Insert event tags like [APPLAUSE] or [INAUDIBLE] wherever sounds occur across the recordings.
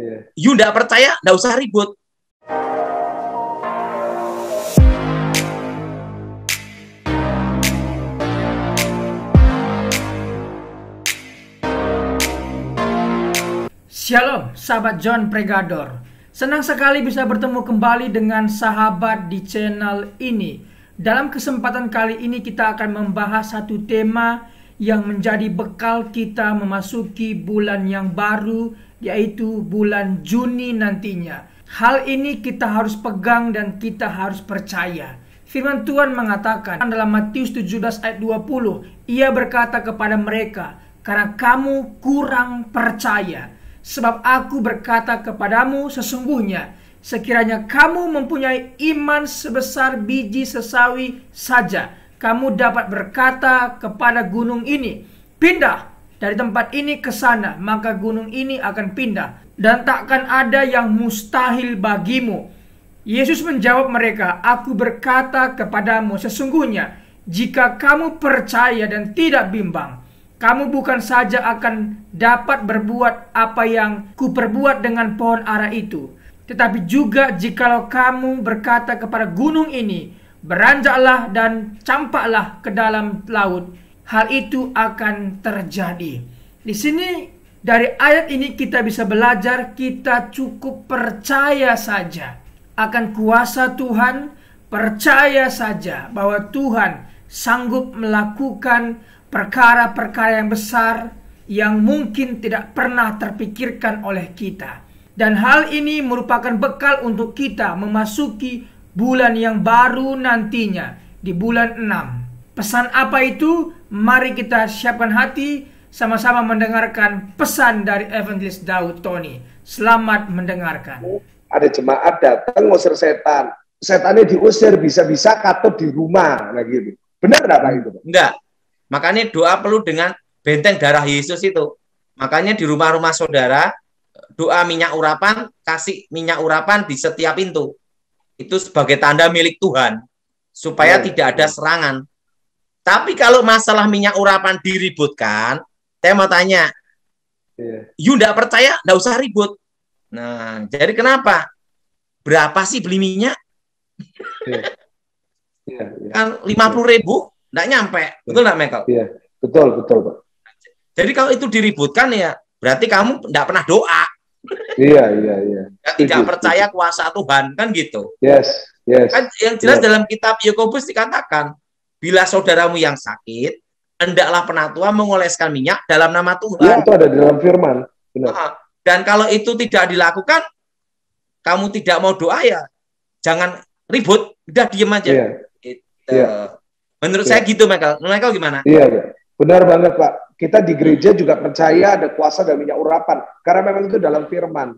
Yeah. You nggak percaya, nggak usah ribut. Shalom, sahabat John Pregador. Senang sekali bisa bertemu kembali dengan sahabat di channel ini. Dalam kesempatan kali ini kita akan membahas satu tema yang menjadi bekal kita memasuki bulan yang baru yaitu bulan Juni nantinya. Hal ini kita harus pegang dan kita harus percaya. Firman Tuhan mengatakan dalam Matius 17 ayat 20, ia berkata kepada mereka, "Karena kamu kurang percaya, sebab aku berkata kepadamu sesungguhnya, sekiranya kamu mempunyai iman sebesar biji sesawi saja, kamu dapat berkata kepada gunung ini, pindah dari tempat ini ke sana, maka gunung ini akan pindah dan takkan ada yang mustahil bagimu. Yesus menjawab mereka, "Aku berkata kepadamu, sesungguhnya jika kamu percaya dan tidak bimbang, kamu bukan saja akan dapat berbuat apa yang kuperbuat dengan pohon ara itu, tetapi juga jikalau kamu berkata kepada gunung ini, beranjaklah dan campaklah ke dalam laut, hal itu akan terjadi. Di sini dari ayat ini kita bisa belajar kita cukup percaya saja akan kuasa Tuhan, percaya saja bahwa Tuhan sanggup melakukan perkara-perkara yang besar yang mungkin tidak pernah terpikirkan oleh kita. Dan hal ini merupakan bekal untuk kita memasuki bulan yang baru nantinya di bulan 6. Pesan apa itu? Mari kita siapkan hati sama-sama mendengarkan pesan dari Evangelist Daud Tony. Selamat mendengarkan. Ada jemaat datang ngusir setan. Setannya diusir bisa-bisa katup di rumah nah gitu. Benar apa itu? Enggak. Makanya doa perlu dengan benteng darah Yesus itu. Makanya di rumah-rumah saudara doa minyak urapan, kasih minyak urapan di setiap pintu. Itu sebagai tanda milik Tuhan supaya ya. tidak ada serangan. Tapi kalau masalah minyak urapan diributkan, saya mau tanya, yeah. you tidak percaya, tidak usah ribut. Nah, jadi kenapa? Berapa sih beli minyak? Yeah. Yeah, yeah. Kan lima puluh ribu, tidak nyampe, yeah. betul tidak, Michael? Iya, yeah. betul, betul, Pak. Jadi kalau itu diributkan ya, berarti kamu tidak pernah doa. Iya, iya, iya. Ya, tidak percaya kuasa Tuhan kan gitu. Yes, yes. Kan yang jelas yes. dalam kitab Yakobus dikatakan Bila saudaramu yang sakit, hendaklah penatua mengoleskan minyak dalam nama Tuhan. Ya, itu ada di dalam firman. Benar. Ah, dan kalau itu tidak dilakukan, kamu tidak mau doa ya, jangan ribut, udah diem aja. Ya. Gitu. Ya. Menurut ya. saya gitu, Michael. Michael gimana? Iya, ya. Benar banget, Pak. Kita di gereja juga percaya ada kuasa dan minyak urapan. Karena memang itu dalam firman.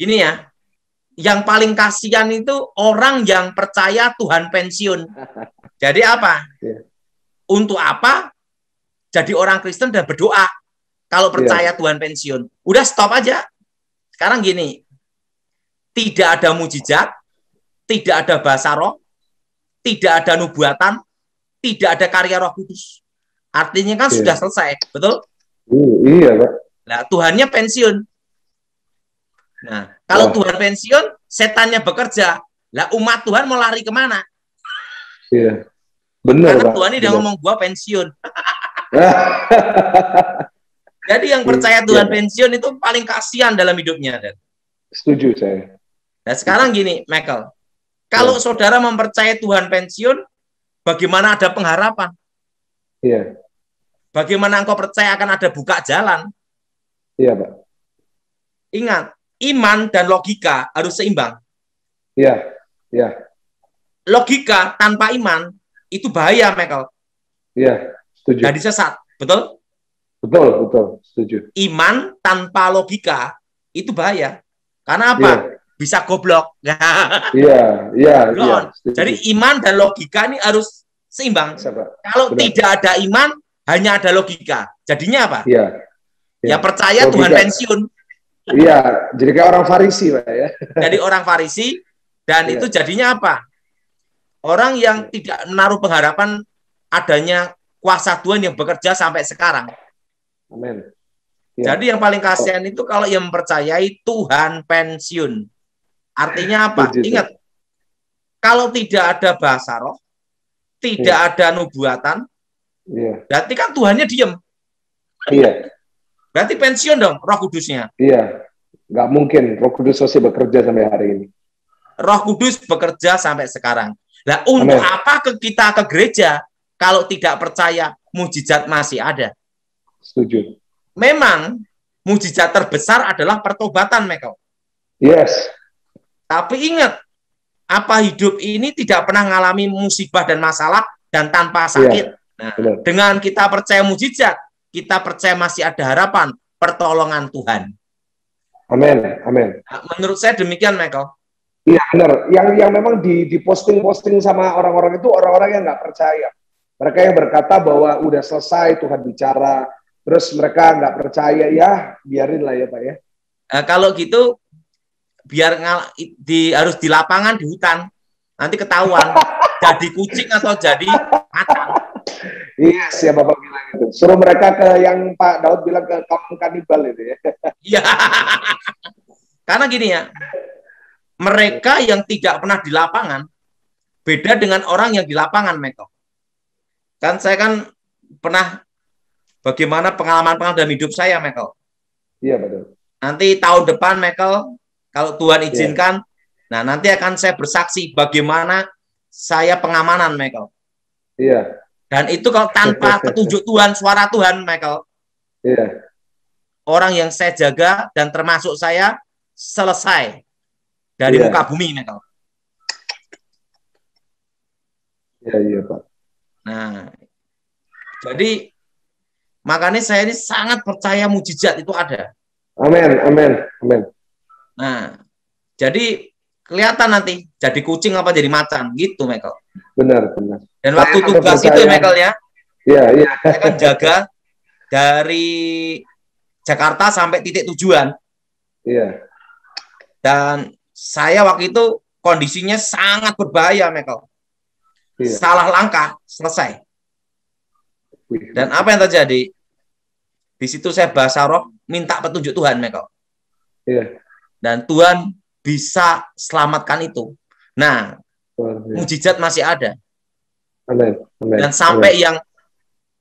Ini ya, yang paling kasihan itu orang yang percaya Tuhan pensiun. [LAUGHS] Jadi apa? Yeah. Untuk apa? Jadi orang Kristen dan berdoa. Kalau iya. percaya yeah. Tuhan pensiun, udah stop aja. Sekarang gini, tidak ada mujizat, tidak ada bahasa roh, tidak ada nubuatan, tidak ada karya roh kudus. Artinya kan yeah. sudah selesai, betul? Uh, iya, Pak. Nah, Tuhannya pensiun. Nah, kalau Wah. Iya. Tuhan pensiun, setannya bekerja. Nah, umat Tuhan mau lari kemana? Iya. Bener, Karena Tuhan ini udah ngomong gua pensiun. [LAUGHS] Jadi yang iya, percaya Tuhan yeah. pensiun itu paling kasihan dalam hidupnya. Dan. Setuju saya. Nah sekarang gini, Michael. Kalau yeah. saudara mempercayai Tuhan pensiun, bagaimana ada pengharapan? Iya. Bagaimana engkau percaya akan ada buka jalan? Iya, Pak. Ingat, iman dan logika harus seimbang. Iya, iya. Logika tanpa iman itu bahaya, Michael. Iya, setuju. Jadi sesat, betul? Betul, betul, setuju. Iman tanpa logika itu bahaya. Karena apa? Yeah. Bisa goblok. [LAUGHS] Iya, iya, iya. iya jadi iman dan logika ini harus seimbang. Sabar. Kalau Benar. tidak ada iman, hanya ada logika. Jadinya apa? Iya. Ya iya. percaya logika. Tuhan pensiun. Iya, jadi kayak orang Farisi, Pak ya. Jadi orang Farisi dan iya. itu jadinya apa? Orang yang tidak menaruh pengharapan adanya kuasa Tuhan yang bekerja sampai sekarang. Amin. Ya. Jadi yang paling kasihan itu kalau yang mempercayai Tuhan pensiun. Artinya apa? Ingat, kalau tidak ada bahasa roh, tidak ya. ada nubuatan, ya. berarti kan Tuhannya diem. Iya. Berarti pensiun dong roh kudusnya. Iya. Gak mungkin roh kudus masih bekerja sampai hari ini. Roh kudus bekerja sampai sekarang. Nah, untuk Amen. apa ke kita ke gereja kalau tidak percaya mujizat masih ada? Setuju. Memang mujizat terbesar adalah pertobatan, Michael. Yes. Tapi ingat, apa hidup ini tidak pernah mengalami musibah dan masalah dan tanpa iya. sakit. Yeah. Nah, Benar. dengan kita percaya mujizat, kita percaya masih ada harapan pertolongan Tuhan. Amin. Amin. Nah, menurut saya demikian, Michael. Iya benar. Yang yang memang di di posting posting sama orang-orang itu orang-orang yang nggak percaya. Mereka yang berkata bahwa udah selesai Tuhan bicara, terus mereka nggak percaya ya biarin lah ya pak ya. Nah, kalau gitu biar ngal di harus di lapangan di hutan nanti ketahuan [LAUGHS] jadi kucing atau jadi macan. Iya yes, bapak bilang itu. Suruh mereka ke yang Pak Daud bilang ke kaum kanibal itu ya. Iya. [LAUGHS] Karena gini ya, mereka yang tidak pernah di lapangan beda dengan orang yang di lapangan Meko. Kan saya kan pernah bagaimana pengalaman-pengalaman dalam hidup saya Meko. Iya betul. Nanti tahun depan Meko kalau Tuhan iya. izinkan, iya. nah nanti akan saya bersaksi bagaimana saya pengamanan Meko. Iya. Dan itu kalau tanpa [LAUGHS] petunjuk Tuhan, suara Tuhan Michael. Iya. Orang yang saya jaga dan termasuk saya selesai dari iya. yeah. muka bumi ini kalau. Iya iya pak. Nah, jadi makanya saya ini sangat percaya mujizat itu ada. Amin, amin, amin. Nah, jadi kelihatan nanti jadi kucing apa jadi macan gitu Michael. Benar, benar. Dan waktu saya tugas itu ya Michael ya. Iya, iya. Saya kan jaga dari Jakarta sampai titik tujuan. Iya. Dan saya waktu itu kondisinya sangat berbahaya, Michael. Iya. Salah langkah, selesai. Dan apa yang terjadi? Di situ saya bahasa roh, minta petunjuk Tuhan, Michael. Iya. Dan Tuhan bisa selamatkan itu. Nah, iya. mujizat masih ada. Amen. Amen. Dan sampai Amen. yang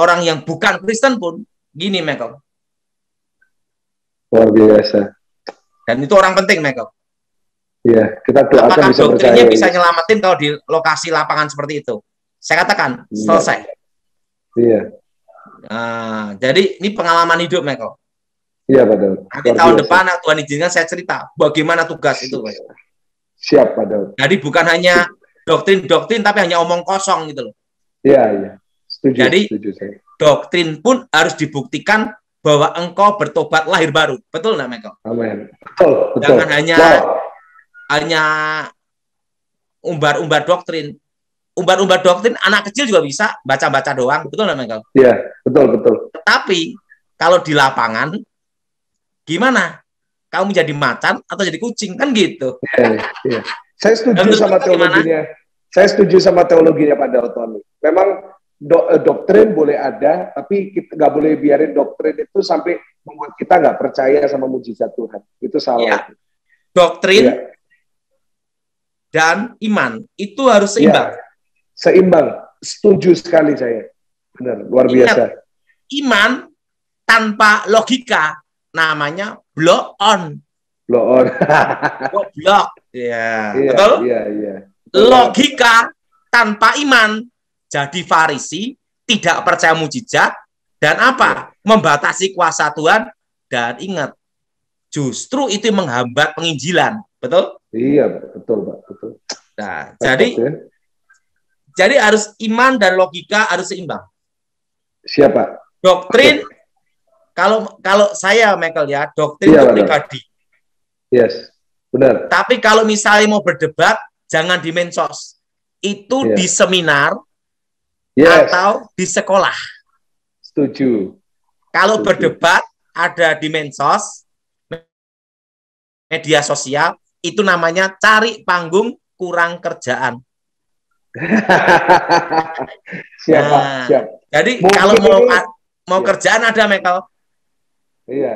orang yang bukan Kristen pun gini, Michael. Luar biasa. Dan itu orang penting, Michael. Iya, kita doakan Apakah bisa percaya. bisa nyelamatin kalau di lokasi lapangan seperti itu? Saya katakan iya. selesai. Iya. Nah, jadi ini pengalaman hidup, Michael. Iya Daud. Nanti tahun biasa. depan Tuhan izinkan saya cerita bagaimana tugas itu. Michael. Siap Pak Daud. Jadi bukan hanya doktrin-doktrin tapi hanya omong kosong gitu loh. Iya iya. Setuju. Jadi setuju saya. doktrin pun harus dibuktikan bahwa engkau bertobat lahir baru. Betul nggak Michael? Amin. Betul. betul. Jangan hanya wow hanya umbar-umbar doktrin. Umbar-umbar doktrin anak kecil juga bisa baca-baca doang, betul enggak, Michael? Iya, betul betul. Tapi kalau di lapangan gimana? Kamu jadi macan atau jadi kucing kan gitu? Iya, iya. Saya setuju Dan sama teologinya. Gimana? Saya setuju sama teologinya Pak Dalton. Memang do, eh, doktrin boleh ada, tapi kita nggak boleh biarin doktrin itu sampai membuat kita nggak percaya sama mujizat Tuhan. Itu salah. Ya. Doktrin ya dan iman itu harus ya, seimbang. Ya, seimbang, setuju sekali saya. Benar, luar Ingat, biasa. Iman tanpa logika namanya blow on. Blow on. Oh, Blok. Ya, [LAUGHS] iya, betul? Iya, iya. Logika tanpa iman jadi farisi, tidak percaya mujizat dan apa? Ya. Membatasi kuasa Tuhan dan ingat justru itu menghambat penginjilan, betul? Iya, betul, Pak, betul. Nah, jadi ya? jadi harus iman dan logika harus seimbang. Siapa? Doktrin kalau kalau saya Michael ya, doktrin iya, itu pribadi. Yes, benar. Tapi kalau misalnya mau berdebat, jangan di mensos. Itu yes. di iya. seminar yes. atau di sekolah. Setuju. Kalau Setuju. berdebat ada di mensos, media sosial, itu namanya cari panggung kurang kerjaan. [LAUGHS] siap, nah, siap. Jadi Mungkin kalau mau ini... mau iya. kerjaan ada Michael. Iya.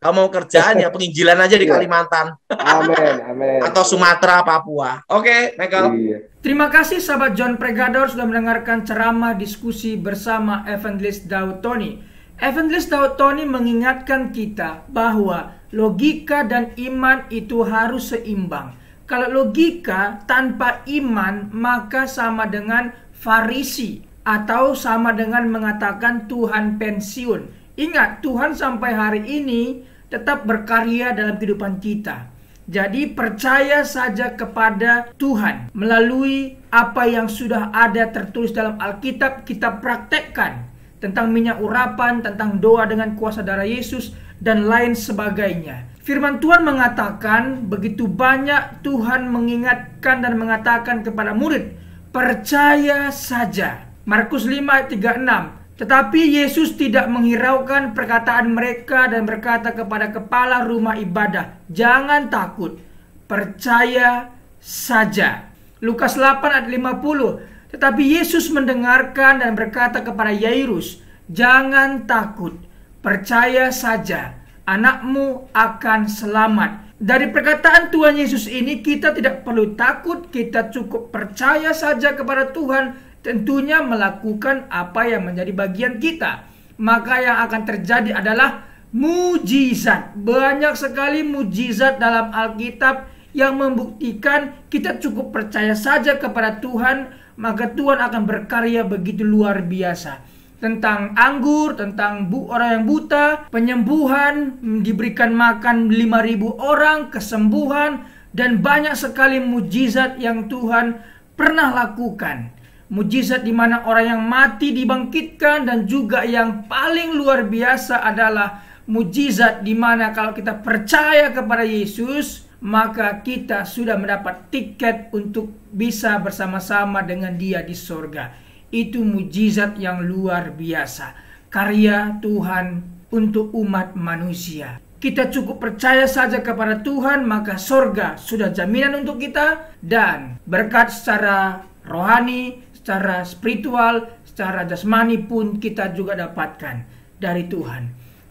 Kalau mau kerjaan ya [LAUGHS] penginjilan aja di iya. Kalimantan. Amin, [LAUGHS] amin. Atau Sumatera, Papua. Oke, okay, Michael. Iya. Terima kasih sahabat John Pregador sudah mendengarkan ceramah diskusi bersama Evangelist Daud Tony. Evangelist Daud Tony mengingatkan kita bahwa logika dan iman itu harus seimbang. Kalau logika tanpa iman maka sama dengan farisi atau sama dengan mengatakan Tuhan pensiun. Ingat, Tuhan sampai hari ini tetap berkarya dalam kehidupan kita. Jadi percaya saja kepada Tuhan melalui apa yang sudah ada tertulis dalam Alkitab kita praktekkan tentang minyak urapan, tentang doa dengan kuasa darah Yesus, dan lain sebagainya. Firman Tuhan mengatakan, begitu banyak Tuhan mengingatkan dan mengatakan kepada murid, percaya saja. Markus 5 ayat 36. Tetapi Yesus tidak menghiraukan perkataan mereka dan berkata kepada kepala rumah ibadah, "Jangan takut, percaya saja." Lukas 8 ayat 50. Tetapi Yesus mendengarkan dan berkata kepada Yairus, "Jangan takut, percaya saja, anakmu akan selamat." Dari perkataan Tuhan Yesus ini kita tidak perlu takut, kita cukup percaya saja kepada Tuhan, tentunya melakukan apa yang menjadi bagian kita. Maka yang akan terjadi adalah mujizat. Banyak sekali mujizat dalam Alkitab yang membuktikan kita cukup percaya saja kepada Tuhan, maka Tuhan akan berkarya begitu luar biasa. Tentang anggur, tentang bu orang yang buta, penyembuhan, diberikan makan 5000 orang, kesembuhan dan banyak sekali mujizat yang Tuhan pernah lakukan. Mujizat di mana orang yang mati dibangkitkan dan juga yang paling luar biasa adalah mujizat di mana kalau kita percaya kepada Yesus, maka kita sudah mendapat tiket untuk bisa bersama-sama dengan dia di sorga. Itu mujizat yang luar biasa. Karya Tuhan untuk umat manusia. Kita cukup percaya saja kepada Tuhan, maka sorga sudah jaminan untuk kita. Dan berkat secara rohani, secara spiritual, secara jasmani pun kita juga dapatkan dari Tuhan.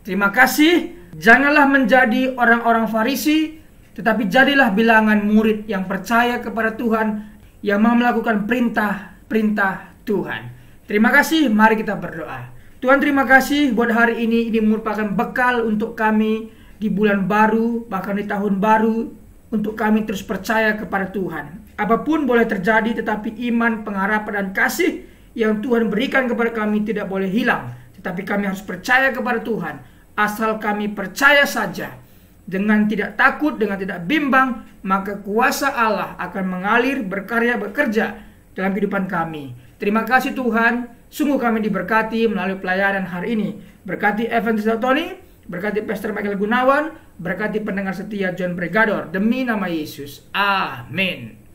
Terima kasih. Janganlah menjadi orang-orang Farisi tetapi jadilah bilangan murid yang percaya kepada Tuhan, yang mau melakukan perintah-perintah Tuhan. Terima kasih, mari kita berdoa. Tuhan terima kasih buat hari ini, ini merupakan bekal untuk kami di bulan baru, bahkan di tahun baru, untuk kami terus percaya kepada Tuhan. Apapun boleh terjadi, tetapi iman, pengharapan, dan kasih yang Tuhan berikan kepada kami tidak boleh hilang. Tetapi kami harus percaya kepada Tuhan, asal kami percaya saja dengan tidak takut, dengan tidak bimbang, maka kuasa Allah akan mengalir, berkarya, bekerja dalam kehidupan kami. Terima kasih Tuhan, sungguh kami diberkati melalui pelayanan hari ini. Berkati Evans Tony, berkati Pastor Michael Gunawan, berkati pendengar setia John Bregador, demi nama Yesus. Amin.